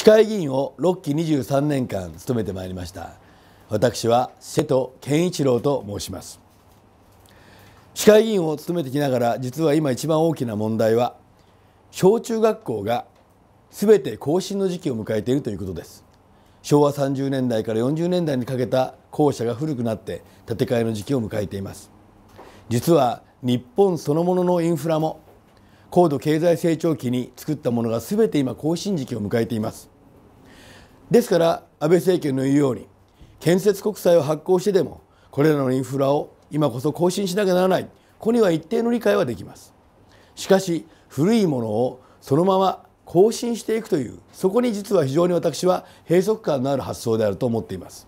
市会議員を6期23年間務めてまいりました私は瀬戸健一郎と申します市会議員を務めてきながら実は今一番大きな問題は小中学校が全て更新の時期を迎えているということです昭和30年代から40年代にかけた校舎が古くなって建て替えの時期を迎えています実は日本そのもののインフラも高度経済成長期に作ったものが全て今更新時期を迎えていますですから安倍政権の言うように建設国債を発行してでもこれらのインフラを今こそ更新しなきゃならないここには一定の理解はできますしかし古いものをそのまま更新していくというそこに実は非常に私は閉塞感のある発想であると思っています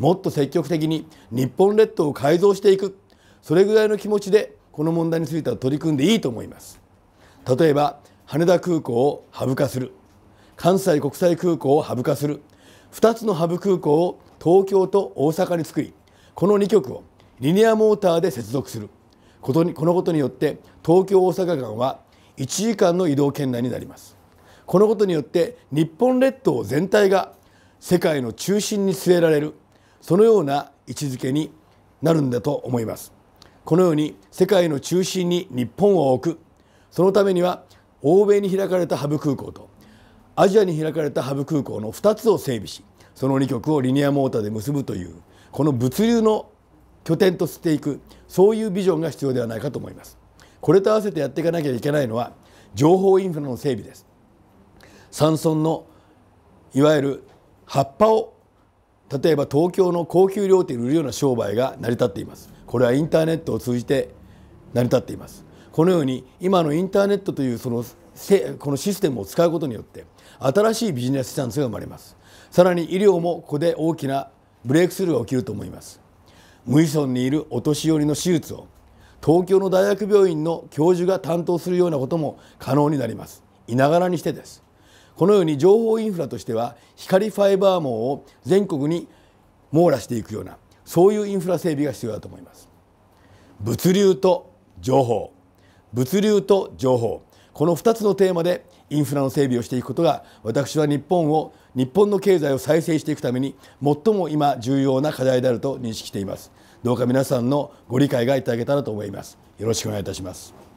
もっと積極的に日本列島を改造していくそれぐらいの気持ちでこの問題については取り組んでいいと思います例えば羽田空港をハブ化する関西国際空港をハブ化する2つのハブ空港を東京と大阪に作りこの2局をリニアモーターで接続することにこのことによって東京大阪間は1時間の移動圏内になりますこのことによって日本列島全体が世界の中心に据えられるそのような位置づけになるんだと思いますこのように世界の中心に日本を置くそのためには欧米に開かれたハブ空港とアジアに開かれたハブ空港の2つを整備しその2極をリニアモーターで結ぶというこの物流の拠点としていくそういうビジョンが必要ではないかと思いますこれと合わせてやっていかなきゃいけないのは情報インフラの整備です山村のいわゆる葉っぱを例えば東京の高級料亭に売るような商売が成り立っていますこれはインターネットを通じて成り立っていますこのように今のインターネットというそのこのシステムを使うことによって新しいビジネスチャンスが生まれますさらに医療もここで大きなブレイクスルーが起きると思います無医村にいるお年寄りの手術を東京の大学病院の教授が担当するようなことも可能になりますいながらにしてですこのように情報インフラとしては光ファイバー網を全国に網羅していくようなそういうインフラ整備が必要だと思います物流と情報物流と情報この2つのテーマでインフラの整備をしていくことが私は日本を日本の経済を再生していくために最も今重要な課題であると認識していますどうか皆さんのご理解がいただけたらと思いますよろしくお願いいたします